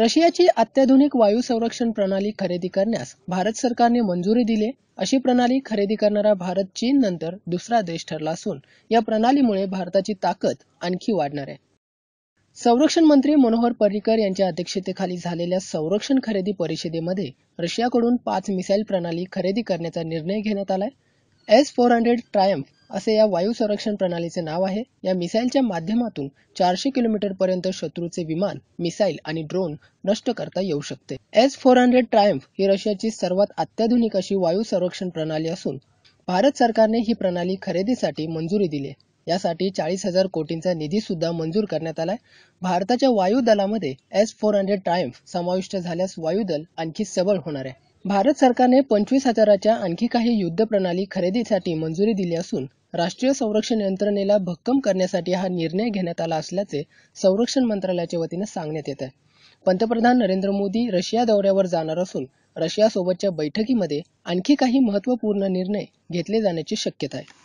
रशियाची अत्याधुनिक वायू संरक्षण प्रणाली खरेदी करण्यास भारत सरकारने मंजुरी दिली अशी प्रणाली खरेदी करणारा भारत चीन नंतर दुसरा देश ठरला असून या प्रणालीमुळे भारताची ताकद आणखी वाढणार आहे संरक्षण मंत्री मनोहर पर्रिकर यांच्या अध्यक्षतेखाली झालेल्या संरक्षण खरेदी परिषदेमध्ये रशियाकडून पाच मिसाईल प्रणाली खरेदी करण्याचा निर्णय घेण्यात आलाय एस फोर हंड्रेड ट्रायम्फ असे या वायू संरक्षण प्रणालीचे नाव आहे या मिसाईलच्या माध्यमातून चारशे पर्यंत शत्रूचे विमान मिसाईल आणि ड्रोन नष्ट करता येऊ शकते एस फोर हंड्रेड ट्रायम्फ ही रशियाची सर्वात अत्याधुनिक अशी वायू संरक्षण प्रणाली असून भारत सरकारने ही प्रणाली खरेदीसाठी मंजुरी दिली यासाठी चाळीस हजार कोटींचा निधी सुद्धा मंजूर करण्यात आलाय भारताच्या दलामध्ये एस फोर हंड्रेड ट्रायम्फ समाविष्ट झाल्यास वायुदल आणखी सबळ होणार आहे भारत सरकारने पंचवीस हजाराच्या आणखी काही युद्ध प्रणाली खरेदीसाठी मंजुरी दिली असून राष्ट्रीय संरक्षण यंत्रणेला भक्कम करण्यासाठी हा निर्णय घेण्यात आला असल्याचे संरक्षण मंत्रालयाच्या वतीने सांगण्यात येत आहे पंतप्रधान नरेंद्र मोदी रशिया दौऱ्यावर जाणार असून रशियासोबतच्या बैठकीमध्ये आणखी काही महत्त्वपूर्ण निर्णय घेतले जाण्याची शक्यता आहे